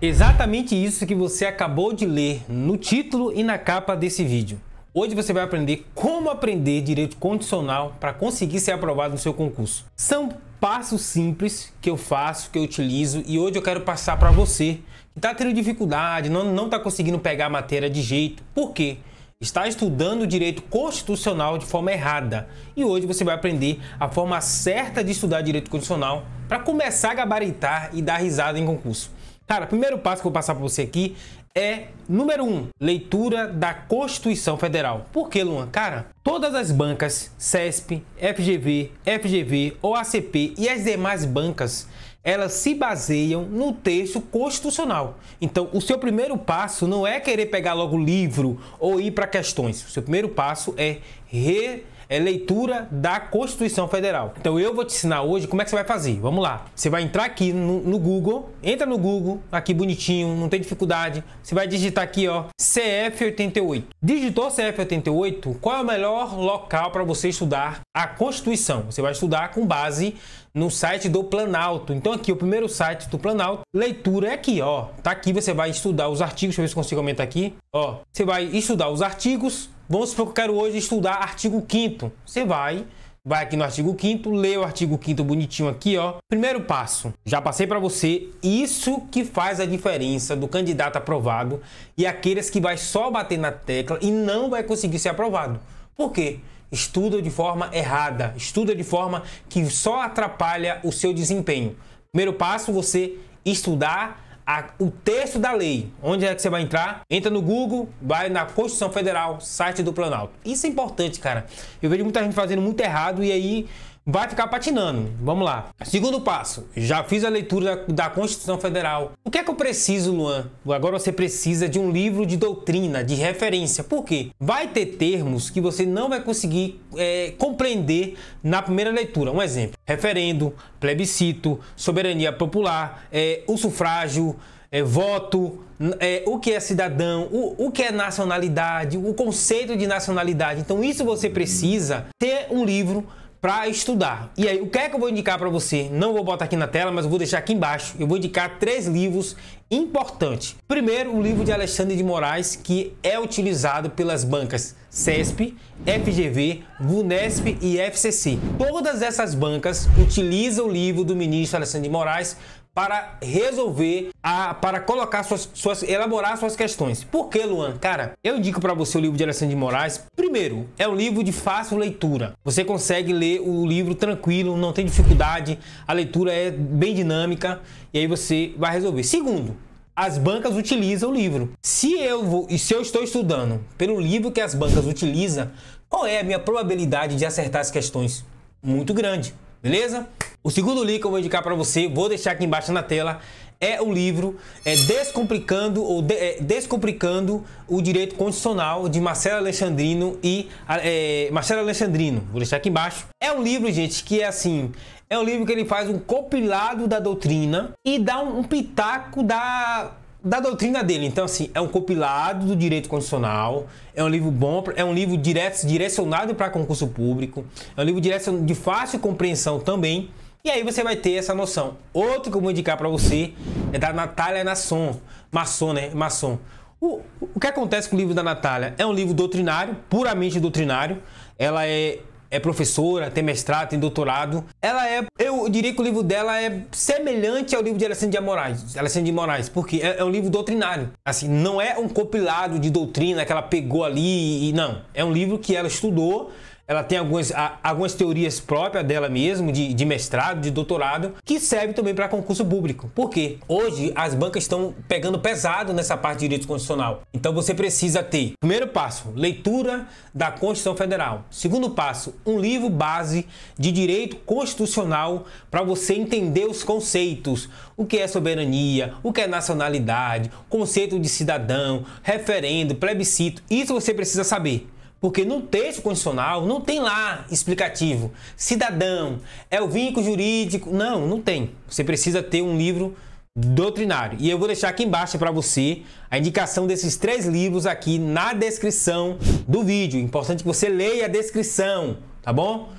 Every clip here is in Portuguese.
Exatamente isso que você acabou de ler no título e na capa desse vídeo. Hoje você vai aprender como aprender direito condicional para conseguir ser aprovado no seu concurso. São passos simples que eu faço, que eu utilizo e hoje eu quero passar para você que está tendo dificuldade, não está conseguindo pegar a matéria de jeito. Por quê? está estudando direito constitucional de forma errada. E hoje você vai aprender a forma certa de estudar direito constitucional para começar a gabaritar e dar risada em concurso. Cara, o primeiro passo que eu vou passar para você aqui é, número um, leitura da Constituição Federal. Por que, Luan? Cara, todas as bancas, CESP, FGV, FGV, OACP e as demais bancas, elas se baseiam no texto constitucional. Então, o seu primeiro passo não é querer pegar logo o livro ou ir para questões. O seu primeiro passo é re é leitura da Constituição Federal. Então eu vou te ensinar hoje como é que você vai fazer. Vamos lá. Você vai entrar aqui no, no Google, entra no Google, aqui bonitinho, não tem dificuldade. Você vai digitar aqui, ó, CF88. Digitou CF88, qual é o melhor local para você estudar a Constituição? Você vai estudar com base no site do Planalto. Então aqui o primeiro site do Planalto, leitura é aqui, ó. Tá aqui você vai estudar os artigos, deixa eu ver se consigo aumentar aqui. Ó, você vai estudar os artigos Vamos supor que eu quero hoje estudar artigo 5 Você vai, vai aqui no artigo 5 lê o artigo 5 bonitinho aqui, ó. Primeiro passo, já passei para você, isso que faz a diferença do candidato aprovado e aqueles que vai só bater na tecla e não vai conseguir ser aprovado. Por quê? Estuda de forma errada, estuda de forma que só atrapalha o seu desempenho. Primeiro passo, você estudar a, o texto da lei. Onde é que você vai entrar? Entra no Google, vai na Constituição Federal, site do Planalto. Isso é importante, cara. Eu vejo muita gente fazendo muito errado e aí vai ficar patinando. Vamos lá. Segundo passo, já fiz a leitura da Constituição Federal. O que é que eu preciso, Luan? Agora você precisa de um livro de doutrina, de referência. Por quê? Vai ter termos que você não vai conseguir é, compreender na primeira leitura. Um exemplo: referendo, plebiscito, soberania popular, é, o sufrágio. É, voto, é, o que é cidadão, o, o que é nacionalidade, o conceito de nacionalidade. Então, isso você precisa ter um livro para estudar. E aí, o que é que eu vou indicar para você? Não vou botar aqui na tela, mas vou deixar aqui embaixo. Eu vou indicar três livros importantes. Primeiro, o livro de Alexandre de Moraes, que é utilizado pelas bancas CESP, FGV, VUNESP e FCC. Todas essas bancas utilizam o livro do ministro Alexandre de Moraes para resolver a para colocar suas, suas elaborar suas questões. porque Luan? Cara, eu indico para você o livro de Alessandro de Moraes. Primeiro, é um livro de fácil leitura. Você consegue ler o livro tranquilo, não tem dificuldade, a leitura é bem dinâmica e aí você vai resolver. Segundo, as bancas utilizam o livro. Se eu vou, e se eu estou estudando pelo livro que as bancas utilizam, qual é a minha probabilidade de acertar as questões? Muito grande, beleza? O segundo livro que eu vou indicar para você, vou deixar aqui embaixo na tela, é o livro é Descomplicando ou de, é, Descomplicando o Direito Constitucional de Marcelo Alexandrino e é, Marcelo Alexandrino. Vou deixar aqui embaixo. É um livro, gente, que é assim. É um livro que ele faz um compilado da doutrina e dá um, um pitaco da da doutrina dele. Então, assim, é um compilado do direito constitucional, é um livro bom, é um livro direcionado para concurso público, é um livro de fácil compreensão também. E aí você vai ter essa noção. Outro que eu vou indicar para você é da Natália Nasson, maçom, né? Maçom. O, o que acontece com o livro da Natália? É um livro doutrinário, puramente doutrinário. Ela é, é professora, tem mestrado, tem doutorado. Ela é, eu diria que o livro dela é semelhante ao livro de Alessandro de Moraes, Alessandro de Moraes, porque é, é, um livro doutrinário. Assim, não é um compilado de doutrina que ela pegou ali e não. É um livro que ela estudou ela tem algumas, algumas teorias próprias dela mesmo, de, de mestrado, de doutorado, que serve também para concurso público. Por quê? Hoje as bancas estão pegando pesado nessa parte de direito constitucional. Então você precisa ter, primeiro passo, leitura da Constituição Federal. Segundo passo, um livro base de direito constitucional para você entender os conceitos, o que é soberania, o que é nacionalidade, conceito de cidadão, referendo, plebiscito. Isso você precisa saber. Porque no texto constitucional não tem lá explicativo. Cidadão, é o vínculo jurídico. Não, não tem. Você precisa ter um livro doutrinário. E eu vou deixar aqui embaixo para você a indicação desses três livros aqui na descrição do vídeo. Importante que você leia a descrição, tá bom?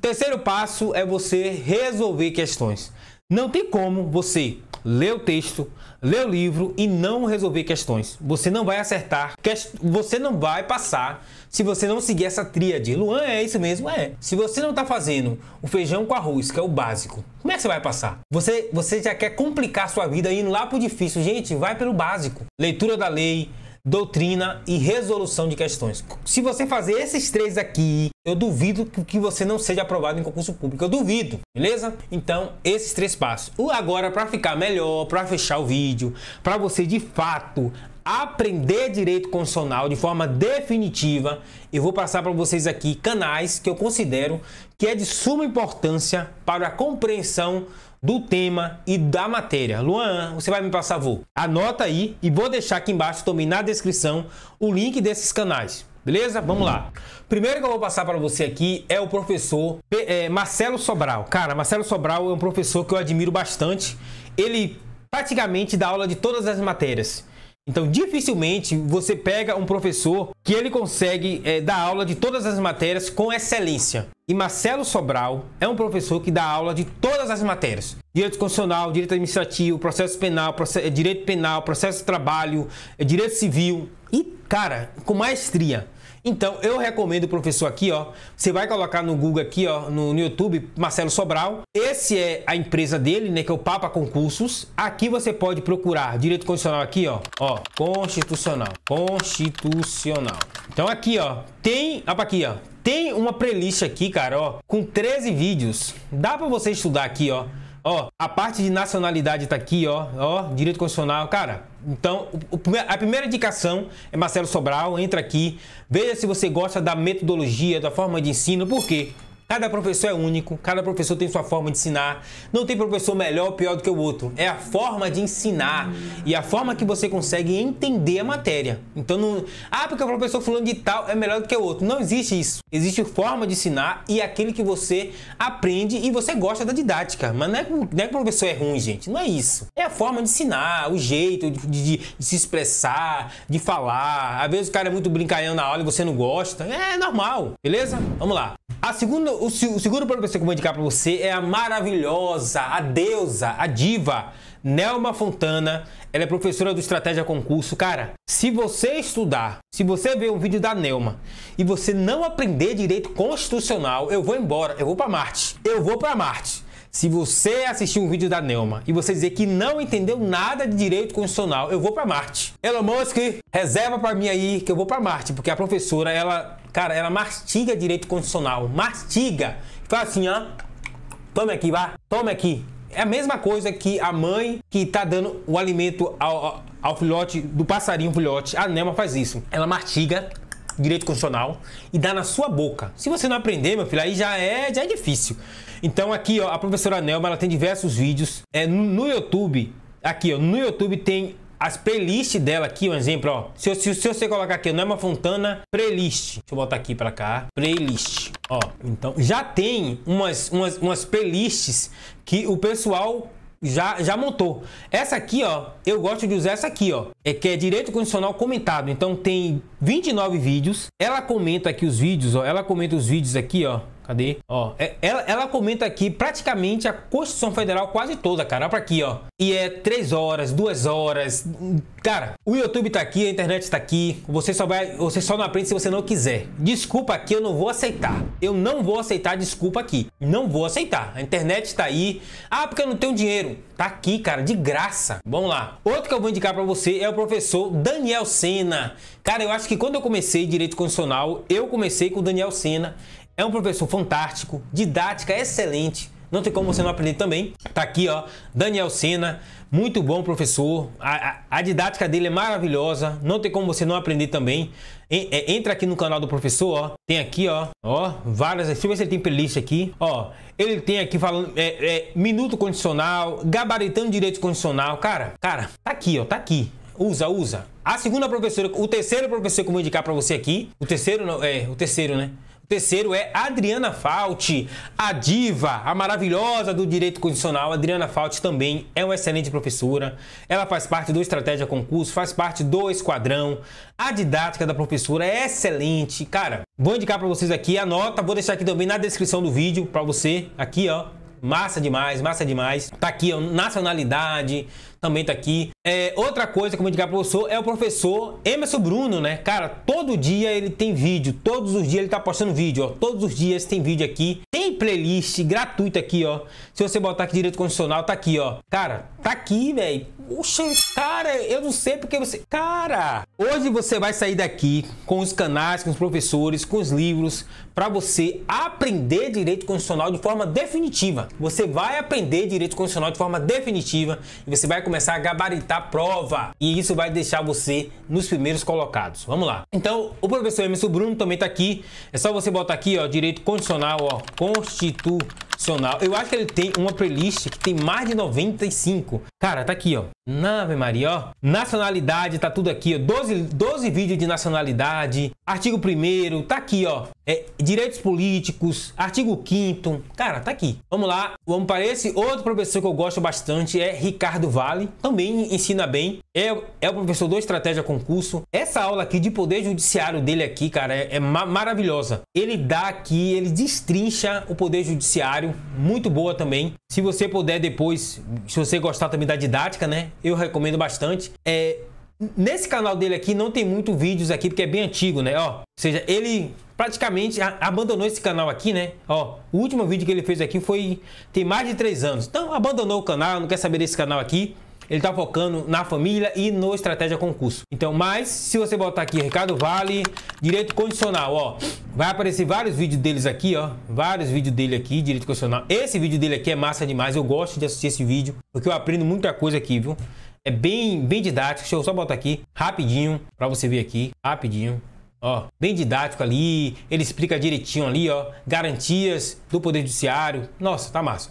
Terceiro passo é você resolver questões. Não tem como você ler o texto, ler o livro e não resolver questões. Você não vai acertar, você não vai passar se você não seguir essa tríade. Luan, é isso mesmo? É. Se você não está fazendo o feijão com arroz, que é o básico, como é que você vai passar? Você, você já quer complicar sua vida indo lá pro difícil. Gente, vai pelo básico. Leitura da lei, doutrina e resolução de questões. Se você fazer esses três aqui, eu duvido que você não seja aprovado em concurso público. Eu duvido, beleza? Então, esses três passos. agora para ficar melhor, para fechar o vídeo, para você de fato aprender direito constitucional de forma definitiva, eu vou passar para vocês aqui canais que eu considero que é de suma importância para a compreensão do tema e da matéria. Luan, você vai me passar favor? Anota aí e vou deixar aqui embaixo também na descrição o link desses canais. Beleza? Vamos lá. Primeiro que eu vou passar para você aqui é o professor é, Marcelo Sobral. Cara, Marcelo Sobral é um professor que eu admiro bastante. Ele praticamente dá aula de todas as matérias. Então, dificilmente você pega um professor que ele consegue é, dar aula de todas as matérias com excelência. E Marcelo Sobral é um professor que dá aula de todas as matérias: direito constitucional, direito administrativo, processo penal, eh, direito penal, processo de trabalho, eh, direito civil. E, cara, com maestria. Então, eu recomendo o professor aqui, ó. Você vai colocar no Google aqui, ó, no, no YouTube, Marcelo Sobral. Esse é a empresa dele, né, que é o Papa Concursos. Aqui você pode procurar direito constitucional aqui, ó, ó, constitucional, constitucional. Então aqui, ó, tem, opa, aqui, ó, tem uma playlist aqui, cara, ó, com 13 vídeos. Dá para você estudar aqui, ó. Ó, a parte de nacionalidade tá aqui, ó, ó, direito constitucional, cara. Então, a primeira indicação é Marcelo Sobral, entra aqui, veja se você gosta da metodologia, da forma de ensino, por quê? Cada professor é único, cada professor tem sua forma de ensinar. Não tem professor melhor ou pior do que o outro. É a forma de ensinar e a forma que você consegue entender a matéria. Então não, ah, porque o professor fulano de tal é melhor do que o outro. Não existe isso. Existe forma de ensinar e aquele que você aprende e você gosta da didática. Mas não é, não é que o professor é ruim, gente. Não é isso. É a forma de ensinar, o jeito de, de, de se expressar, de falar. Às vezes o cara é muito brincalhão na aula e você não gosta. É normal, beleza? Vamos lá. A segunda, o, o segundo professor que eu vou indicar para você é a maravilhosa, a deusa, a diva, Nelma Fontana. Ela é professora do Estratégia Concurso. Cara, se você estudar, se você ver um vídeo da Nelma e você não aprender direito constitucional, eu vou embora, eu vou para Marte. Eu vou para Marte. Se você assistir um vídeo da Nelma e você dizer que não entendeu nada de direito constitucional, eu vou para Marte. Elon Musk, reserva para mim aí que eu vou para Marte, porque a professora ela Cara, ela mastiga direito constitucional. Mastiga. Fala assim, ó. Toma aqui, vá. Toma aqui. É a mesma coisa que a mãe que tá dando o alimento ao, ao, ao filhote, do passarinho filhote. A Nema faz isso. Ela mastiga direito constitucional e dá na sua boca. Se você não aprender, meu filho, aí já é, já é difícil. Então aqui, ó, a professora Nelma, ela tem diversos vídeos. É, no, no YouTube, aqui, ó, no YouTube tem as playlists dela aqui, um exemplo, ó. Se, se, se você colocar aqui, não é uma Fontana, playlist. Deixa eu botar aqui pra cá. Playlist. Ó, então já tem umas, umas, umas playlists que o pessoal já, já montou. Essa aqui, ó, eu gosto de usar essa aqui, ó é, que é direito condicional comentado. Então tem 29 vídeos. Ela comenta aqui os vídeos, ó. Ela comenta os vídeos aqui, ó. Cadê? Ó, é, ela, ela comenta aqui praticamente a Constituição Federal quase toda, cara. Olha pra aqui, ó. E é três horas, duas horas. Cara, o YouTube tá aqui, a internet tá aqui. Você só vai, você só não aprende se você não quiser. Desculpa aqui, eu não vou aceitar. Eu não vou aceitar desculpa aqui. Não vou aceitar. A internet tá aí. Ah, porque eu não tenho dinheiro. Tá aqui, cara, de graça. Vamos lá. Outro que eu vou indicar para você é o professor Daniel Sena. Cara, eu acho que quando eu comecei direito constitucional, eu comecei com o Daniel Sena. É um professor fantástico, didática excelente. Não tem como você não aprender também. Tá aqui, ó, Daniel Sena, muito bom professor. A, a, a didática dele é maravilhosa. Não tem como você não aprender também. E, é, entra aqui no canal do professor, ó. Tem aqui, ó, ó, várias. Deixa eu ver se ele tem playlist aqui. Ó, ele tem aqui falando é, é, minuto condicional, gabaritando direito condicional. Cara, cara, tá aqui, ó, tá aqui usa, usa. A segunda professora, o terceiro professor que eu vou indicar para você aqui, o terceiro não, é, o terceiro, né? O terceiro é Adriana Fauti, a diva, a maravilhosa do direito condicional Adriana Fauti também é uma excelente professora. Ela faz parte do Estratégia Concurso, faz parte do Esquadrão. A didática da professora é excelente. Cara, vou indicar para vocês aqui a nota, vou deixar aqui também na descrição do vídeo para você, aqui ó, Massa demais, massa demais. Tá aqui, ó, nacionalidade, também tá aqui. É, outra coisa que eu vou indicar pro professor é o professor Emerson Bruno, né? Cara, todo dia ele tem vídeo, todos os dias ele tá postando vídeo, ó. Todos os dias tem vídeo aqui. Tem playlist gratuita aqui, ó. Se você botar aqui direito condicional, tá aqui, ó. Cara, tá aqui, velho Puxa, cara, eu não sei porque você. Cara, hoje você vai sair daqui com os canais, com os professores, com os livros, para você aprender direito constitucional de forma definitiva. Você vai aprender direito constitucional de forma definitiva e você vai começar a gabaritar a prova. E isso vai deixar você nos primeiros colocados. Vamos lá. Então, o professor Emerson Bruno também tá aqui. É só você botar aqui, ó, direito constitucional, ó, constitucional. Eu acho que ele tem uma playlist que tem mais de 95. Cara, tá aqui, ó. Na Ave Maria, ó. Nacionalidade, tá tudo aqui, ó. 12, 12 vídeos de nacionalidade. Artigo 1 tá aqui, ó. É, direitos políticos, artigo 5 Cara, tá aqui. Vamos lá. Vamos para esse outro professor que eu gosto bastante, é Ricardo Vale. Também ensina bem. É, é o professor do Estratégia Concurso. Essa aula aqui de poder judiciário dele aqui, cara, é, é ma maravilhosa. Ele dá aqui, ele destrincha o poder judiciário. Muito boa também. Se você puder depois, se você gostar também da didática, né? eu recomendo bastante. É, nesse canal dele aqui não tem muito vídeos aqui, porque é bem antigo, né? Ó, ou seja, ele praticamente abandonou esse canal aqui, né? Ó, o último vídeo que ele fez aqui foi tem mais de três anos. Então abandonou o canal, não quer saber desse canal aqui ele está focando na família e no estratégia concurso. Então, mas se você botar aqui Ricardo Vale, direito condicional, ó, vai aparecer vários vídeos deles aqui, ó, vários vídeos dele aqui, direito condicional. Esse vídeo dele aqui é massa demais, eu gosto de assistir esse vídeo, porque eu aprendo muita coisa aqui, viu? É bem, bem didático, deixa eu só botar aqui rapidinho para você ver aqui, rapidinho ó, bem didático ali, ele explica direitinho ali, ó, garantias do Poder Judiciário. Nossa, tá massa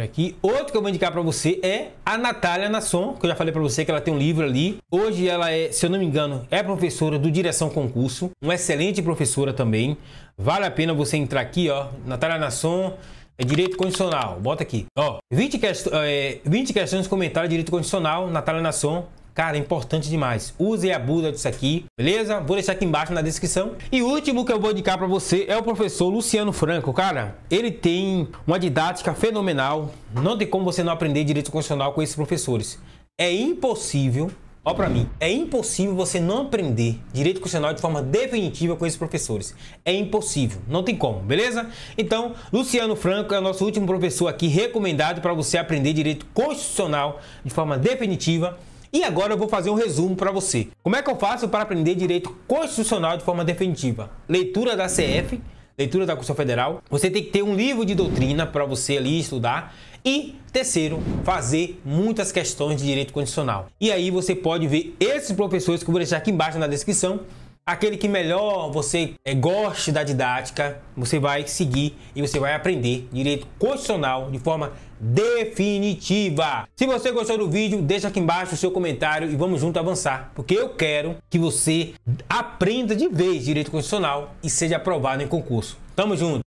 aqui. Outro que eu vou indicar para você é a Natália Nasson, que eu já falei para você que ela tem um livro ali. Hoje ela é, se eu não me engano, é professora do Direção Concurso, uma excelente professora também. Vale a pena você entrar aqui, ó, Natália Nasson, é direito condicional. Bota aqui. Ó, 20, quest é, 20 questões comentário direito condicional, Natália Nasson, Cara, é importante demais. Use e abusa disso aqui, beleza? Vou deixar aqui embaixo na descrição. E o último que eu vou indicar para você é o professor Luciano Franco, cara. Ele tem uma didática fenomenal. Não tem como você não aprender direito constitucional com esses professores. É impossível, ó para mim, é impossível você não aprender direito constitucional de forma definitiva com esses professores. É impossível, não tem como, beleza? Então, Luciano Franco é o nosso último professor aqui recomendado para você aprender direito constitucional de forma definitiva e agora eu vou fazer um resumo para você. Como é que eu faço para aprender direito constitucional de forma definitiva? Leitura da CF, leitura da Constituição Federal. Você tem que ter um livro de doutrina para você ali estudar. E terceiro, fazer muitas questões de direito constitucional. E aí você pode ver esses professores que eu vou deixar aqui embaixo na descrição aquele que melhor você é, goste da didática, você vai seguir e você vai aprender direito constitucional de forma definitiva. Se você gostou do vídeo, deixa aqui embaixo o seu comentário e vamos junto avançar, porque eu quero que você aprenda de vez direito constitucional e seja aprovado em concurso. Tamo junto!